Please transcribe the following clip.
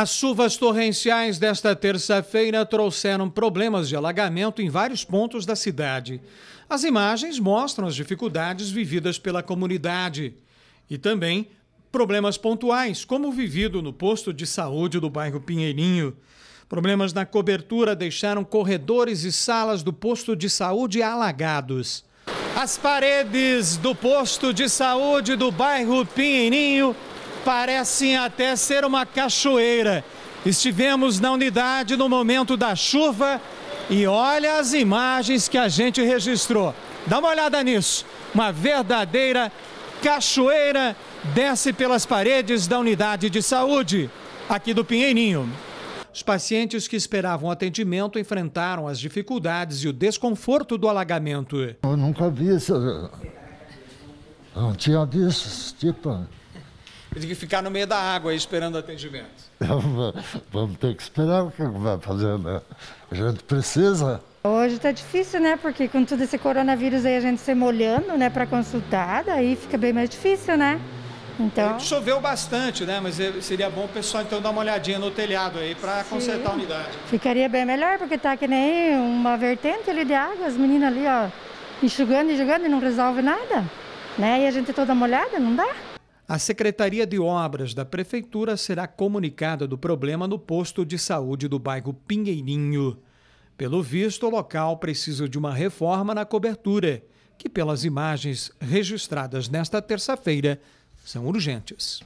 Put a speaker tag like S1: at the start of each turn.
S1: As chuvas torrenciais desta terça-feira trouxeram problemas de alagamento em vários pontos da cidade. As imagens mostram as dificuldades vividas pela comunidade e também problemas pontuais, como o vivido no posto de saúde do bairro Pinheirinho. Problemas na cobertura deixaram corredores e salas do posto de saúde alagados. As paredes do posto de saúde do bairro Pinheirinho parecem até ser uma cachoeira. Estivemos na unidade no momento da chuva e olha as imagens que a gente registrou. Dá uma olhada nisso. Uma verdadeira cachoeira desce pelas paredes da unidade de saúde aqui do Pinheirinho. Os pacientes que esperavam atendimento enfrentaram as dificuldades e o desconforto do alagamento.
S2: Eu nunca vi isso. não tinha visto esse tipo
S1: tem que ficar no meio da água aí, esperando atendimento.
S2: Vamos ter que esperar o é que vai fazer, né? A gente precisa. Hoje
S3: está difícil, né? Porque com tudo esse coronavírus aí, a gente se molhando, né? Para consultar, daí fica bem mais difícil, né? Então...
S1: choveu bastante, né? Mas seria bom o pessoal então dar uma olhadinha no telhado aí para consertar a unidade.
S3: Ficaria bem melhor, porque tá que nem uma vertente ali de água, as meninas ali, ó, enxugando, enxugando e não resolve nada. Né? E a gente é toda molhada, não dá?
S1: A Secretaria de Obras da Prefeitura será comunicada do problema no posto de saúde do bairro Pinheirinho. Pelo visto, o local precisa de uma reforma na cobertura, que, pelas imagens registradas nesta terça-feira, são urgentes.